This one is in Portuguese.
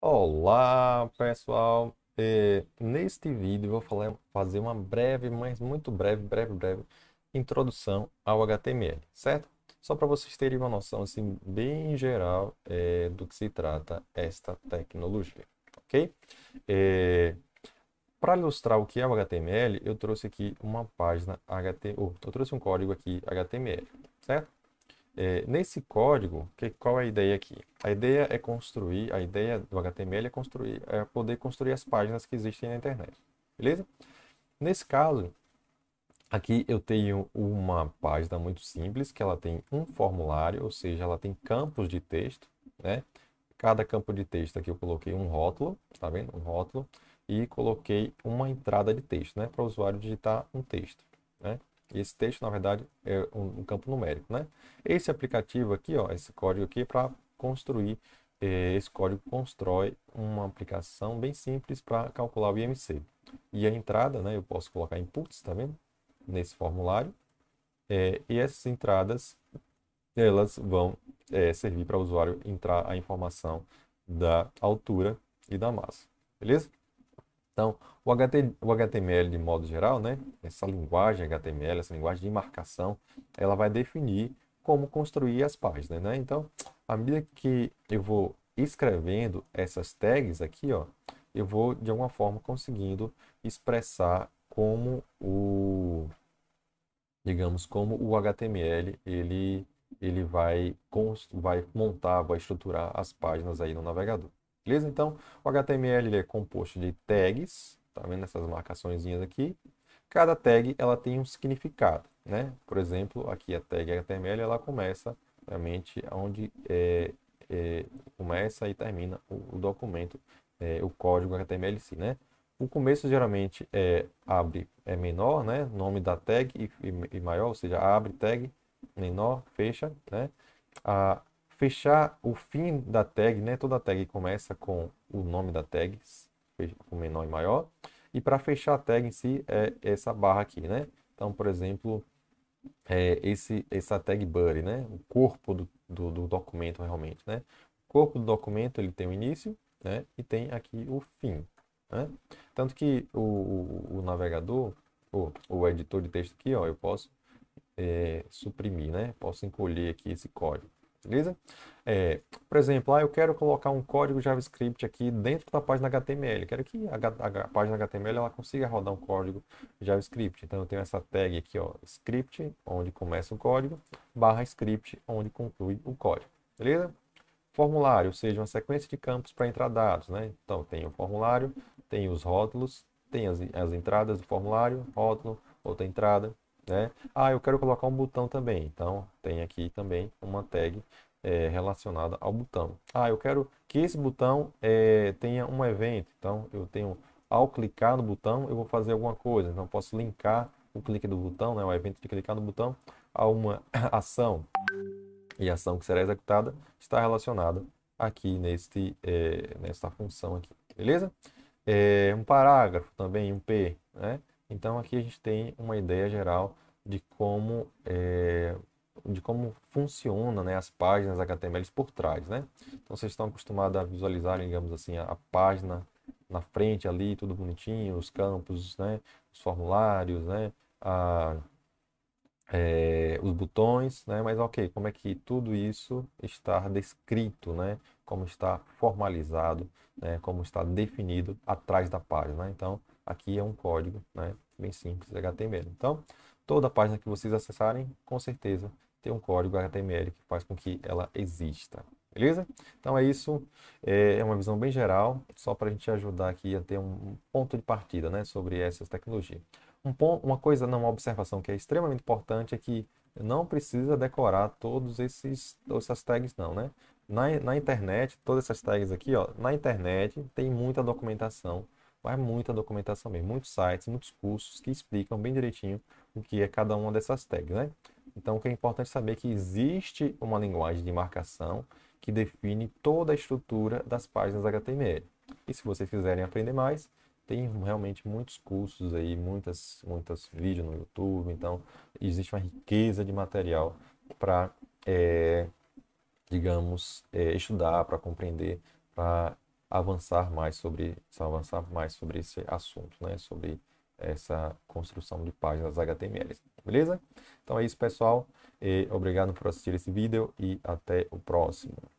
Olá pessoal, é, neste vídeo vou falar, fazer uma breve, mas muito breve, breve, breve introdução ao HTML, certo? Só para vocês terem uma noção assim, bem geral é, do que se trata esta tecnologia, ok? É, para ilustrar o que é o HTML, eu trouxe aqui uma página HTML, oh, eu trouxe um código aqui HTML, certo? É, nesse código, que, qual é a ideia aqui? A ideia é construir, a ideia do HTML é, construir, é poder construir as páginas que existem na internet, beleza? Nesse caso, aqui eu tenho uma página muito simples, que ela tem um formulário, ou seja, ela tem campos de texto, né? Cada campo de texto aqui eu coloquei um rótulo, tá vendo? Um rótulo, e coloquei uma entrada de texto, né? Para o usuário digitar um texto, né? Esse texto, na verdade, é um, um campo numérico, né? Esse aplicativo aqui, ó, esse código aqui, é para construir, eh, esse código constrói uma aplicação bem simples para calcular o IMC. E a entrada, né, eu posso colocar inputs, tá vendo? Nesse formulário. Eh, e essas entradas, elas vão eh, servir para o usuário entrar a informação da altura e da massa. Beleza? Então, o, HTML, de modo geral, né, essa linguagem HTML, essa linguagem de marcação, ela vai definir como construir as páginas, né? Então, à medida que eu vou escrevendo essas tags aqui, ó, eu vou, de alguma forma, conseguindo expressar como o, digamos, como o HTML, ele, ele vai, vai montar, vai estruturar as páginas aí no navegador. Beleza? Então, o HTML é composto de tags, Tá vendo essas marcaçõezinhas aqui? Cada tag ela tem um significado, né? Por exemplo, aqui a tag HTML ela começa realmente onde é, é, começa e termina o, o documento, é, o código HTML, sim, né? O começo geralmente é abre é menor, né? Nome da tag e, e, e maior, ou seja, abre tag menor, fecha, né? A, fechar o fim da tag, né? Toda tag começa com o nome da tag, o menor e maior. E para fechar a tag em si é essa barra aqui, né? Então, por exemplo, é esse, essa tag body, né? O corpo do, do, do documento realmente, né? O corpo do documento ele tem o início, né? E tem aqui o fim, né? Tanto que o, o, o navegador, o, o editor de texto aqui, ó, eu posso é, suprimir, né? Posso encolher aqui esse código beleza? É, por exemplo, ah, eu quero colocar um código JavaScript aqui dentro da página HTML. quero que a, a, a, página HTML ela consiga rodar um código JavaScript. Então, eu tenho essa tag aqui, ó, script, onde começa o código, barra script, onde conclui o código, beleza? Formulário, ou seja, uma sequência de campos para entrar dados, né? Então, tem o formulário, tem os rótulos, tem as, as entradas do formulário, rótulo, outra entrada, né? Ah, eu quero colocar um botão também. Então, tem aqui também uma tag é, relacionada ao botão. Ah, eu quero que esse botão é, tenha um evento. Então, eu tenho, ao clicar no botão, eu vou fazer alguma coisa. Então, posso linkar o clique do botão, né, o evento de clicar no botão, a uma ação. E a ação que será executada está relacionada aqui neste, é, nesta função aqui. Beleza? É, um parágrafo também, um P, né? Então aqui a gente tem uma ideia geral de como é, de como funciona né, as páginas HTML por trás, né? Então vocês estão acostumados a visualizar, digamos assim, a, a página na frente ali, tudo bonitinho, os campos, né? Os formulários, né? A, é, os botões, né? Mas ok, como é que tudo isso está descrito, né? Como está formalizado, né? Como está definido atrás da página, né? Então aqui é um código, né? Bem simples, HTML. Então, toda página que vocês acessarem, com certeza, tem um código HTML que faz com que ela exista. Beleza? Então é isso. É, é uma visão bem geral, só para a gente ajudar aqui a ter um ponto de partida né, sobre essas tecnologias. Um ponto, uma coisa, não, uma observação que é extremamente importante é que não precisa decorar todos esses todas essas tags não, né? Na, na internet, todas essas tags aqui, ó, na internet tem muita documentação Vai muita documentação bem, muitos sites, muitos cursos que explicam bem direitinho o que é cada uma dessas tags, né? Então, o que é importante saber é que existe uma linguagem de marcação que define toda a estrutura das páginas HTML. E se vocês quiserem aprender mais, tem realmente muitos cursos aí, muitas, muitas vídeos no YouTube. Então, existe uma riqueza de material para, é, eh, digamos, é, estudar, para compreender, para avançar mais sobre, avançar mais sobre esse assunto, né? sobre essa construção de páginas HTML. Beleza? Então é isso, pessoal. E obrigado por assistir esse vídeo e até o próximo.